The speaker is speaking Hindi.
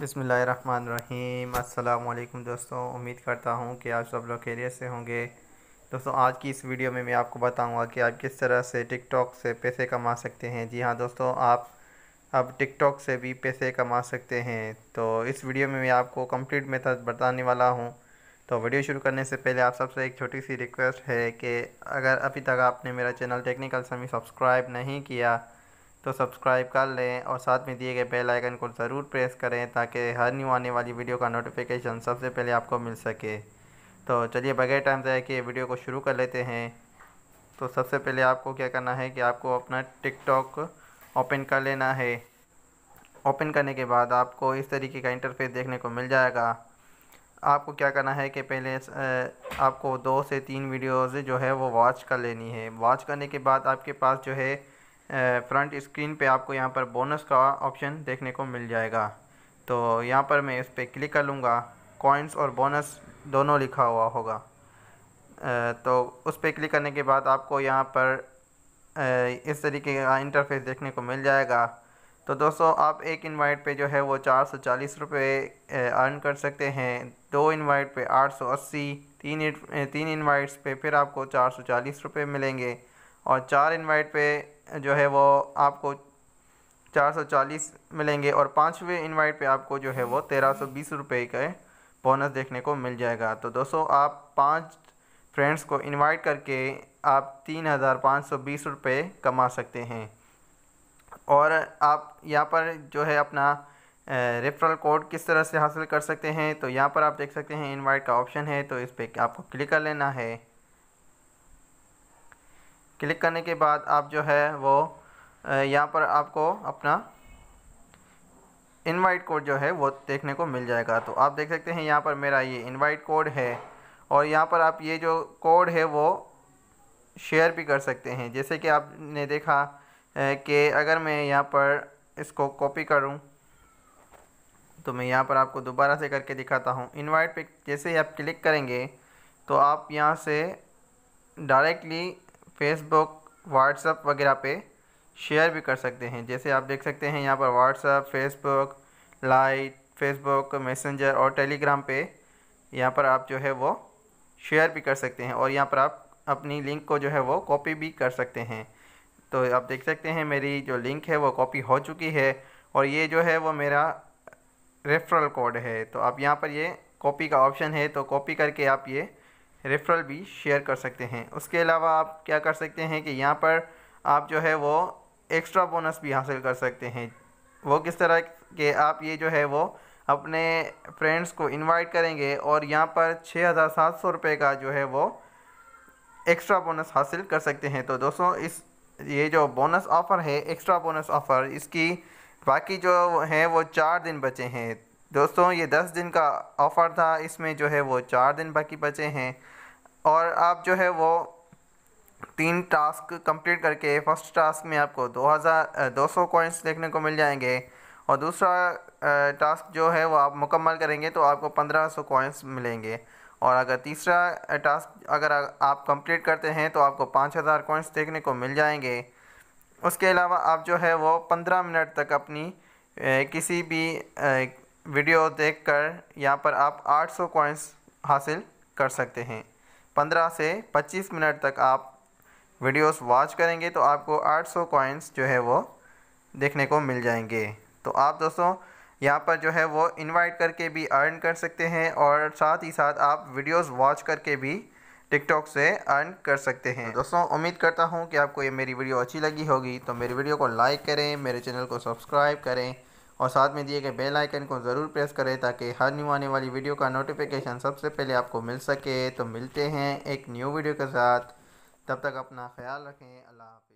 बसमीम दोस्तों उम्मीद करता हूँ कि आप सब लोग खैरियत से होंगे दोस्तों आज की इस वीडियो में मैं आपको बताऊँगा कि आप किस तरह से टिकटॉक से पैसे कमा सकते हैं जी हाँ दोस्तों आप अब टिकटॉक से भी पैसे कमा सकते हैं तो इस वीडियो में मैं आपको कम्प्लीट मेथड बताने वाला हूँ तो वीडियो शुरू करने से पहले आप सबसे एक छोटी सी रिक्वेस्ट है कि अगर अभी तक आपने मेरा चैनल टेक्निकल समी सब्सक्राइब नहीं किया तो सब्सक्राइब कर लें और साथ में दिए गए बेल आइकन को ज़रूर प्रेस करें ताकि हर न्यू आने वाली वीडियो का नोटिफिकेशन सबसे पहले आपको मिल सके तो चलिए बगैर टाइम जाए कि वीडियो को शुरू कर लेते हैं तो सबसे पहले आपको क्या करना है कि आपको अपना टिकटॉक ओपन कर लेना है ओपन करने के बाद आपको इस तरीके का इंटरफेस देखने को मिल जाएगा आपको क्या करना है कि पहले आपको दो से तीन वीडियोज़ जो है वो वॉच कर लेनी है वॉच करने के बाद आपके पास जो है फ्रंट स्क्रीन पे आपको यहाँ पर बोनस का ऑप्शन देखने को मिल जाएगा तो यहाँ पर मैं इस पर क्लिक कर लूँगा कॉइन्स और बोनस दोनों लिखा हुआ होगा तो उस पर क्लिक करने के बाद आपको यहाँ पर इस तरीके का इंटरफेस देखने को मिल जाएगा तो दोस्तों आप एक इनवाइट पे जो है वो चार सौ चालीस रुपये अर्न कर सकते हैं दो इनवाइट पे आठ सौ अस्सी तीन तीन इनवाइट्स पे फिर आपको चार सौ चालीस रुपये मिलेंगे और चार इनवाइट पे जो है वो आपको 440 मिलेंगे और पाँचवें इनवाइट पे आपको जो है वो तेरह सौ बीस रुपये का बोनस देखने को मिल जाएगा तो दोस्तों आप पाँच फ्रेंड्स को इनवाइट करके आप तीन हज़ार पाँच सौ बीस रुपये कमा सकते हैं और आप यहाँ पर जो है अपना रेफरल कोड किस तरह से हासिल कर सकते हैं तो यहाँ पर आप देख सकते हैं इनवाइट का ऑप्शन है तो इस पर आपको क्लिक कर लेना है क्लिक करने के बाद आप जो है वो यहाँ पर आपको अपना इनवाइट कोड जो है वो देखने को मिल जाएगा तो आप देख सकते हैं यहाँ पर मेरा ये इनवाइट कोड है और यहाँ पर आप ये जो कोड है वो शेयर भी कर सकते हैं जैसे कि आपने देखा कि अगर मैं यहाँ पर इसको कॉपी करूँ तो मैं यहाँ पर आपको दोबारा से करके दिखाता हूँ इनवाइट पे जैसे ही आप क्लिक करेंगे तो आप यहाँ से डायरेक्टली फेसबुक व्हाट्सअप वगैरह पे शेयर भी कर सकते हैं जैसे आप देख सकते हैं यहाँ पर WhatsApp Facebook lite Facebook messenger और टेलीग्राम पे यहाँ पर आप जो है वो शेयर भी कर सकते हैं और यहाँ पर आप अपनी लिंक को जो है वो कॉपी भी कर सकते हैं तो आप देख सकते हैं मेरी जो लिंक है वो कॉपी हो चुकी है और ये जो है वो मेरा रेफरल कोड है तो आप यहाँ पर ये कॉपी का ऑप्शन है तो कॉपी करके आप ये रेफरल भी शेयर कर सकते हैं उसके अलावा आप क्या कर सकते हैं कि यहाँ पर आप जो है वो एक्स्ट्रा बोनस भी हासिल कर सकते हैं वो किस तरह के आप ये जो है वो अपने फ्रेंड्स को इनवाइट करेंगे और यहाँ पर छः हज़ार सात सौ रुपये का जो है वो एक्स्ट्रा बोनस हासिल कर सकते हैं तो दोस्तों इस ये जो बोनस ऑफ़र है एक्स्ट्रा बोनस ऑफ़र इसकी बाकी जो हैं वो चार दिन बचे हैं दोस्तों ये दस दिन का ऑफ़र था इसमें जो है वो चार दिन बाकी बचे हैं और आप जो है वो तीन टास्क कंप्लीट करके फर्स्ट टास्क में आपको दो हज़ार दो सौ कॉइन्स देखने को मिल जाएंगे और दूसरा टास्क जो है वो आप मुकम्मल करेंगे तो आपको पंद्रह सौ कॉइन्स मिलेंगे और अगर तीसरा टास्क अगर आप कंप्लीट करते हैं तो आपको पाँच हज़ार कॉइन्स देखने को मिल जाएंगे उसके अलावा आप जो है वो पंद्रह मिनट तक अपनी किसी भी वीडियो देखकर यहाँ पर आप 800 कॉइंस हासिल कर सकते हैं 15 से 25 मिनट तक आप वीडियोस वॉच करेंगे तो आपको 800 कॉइंस जो है वो देखने को मिल जाएंगे तो आप दोस्तों यहाँ पर जो है वो इनवाइट करके भी अर्न कर सकते हैं और साथ ही साथ आप वीडियोस वॉच करके भी टिकटॉक से अर्न कर सकते हैं दोस्तों उम्मीद करता हूँ कि आपको ये मेरी वीडियो अच्छी लगी होगी तो मेरी वीडियो को लाइक करें मेरे चैनल को सब्सक्राइब करें और साथ में दिए गए बेल आइकन को ज़रूर प्रेस करें ताकि हर न्यू आने वाली वीडियो का नोटिफिकेशन सबसे पहले आपको मिल सके तो मिलते हैं एक न्यू वीडियो के साथ तब तक अपना ख्याल रखें अल्लाह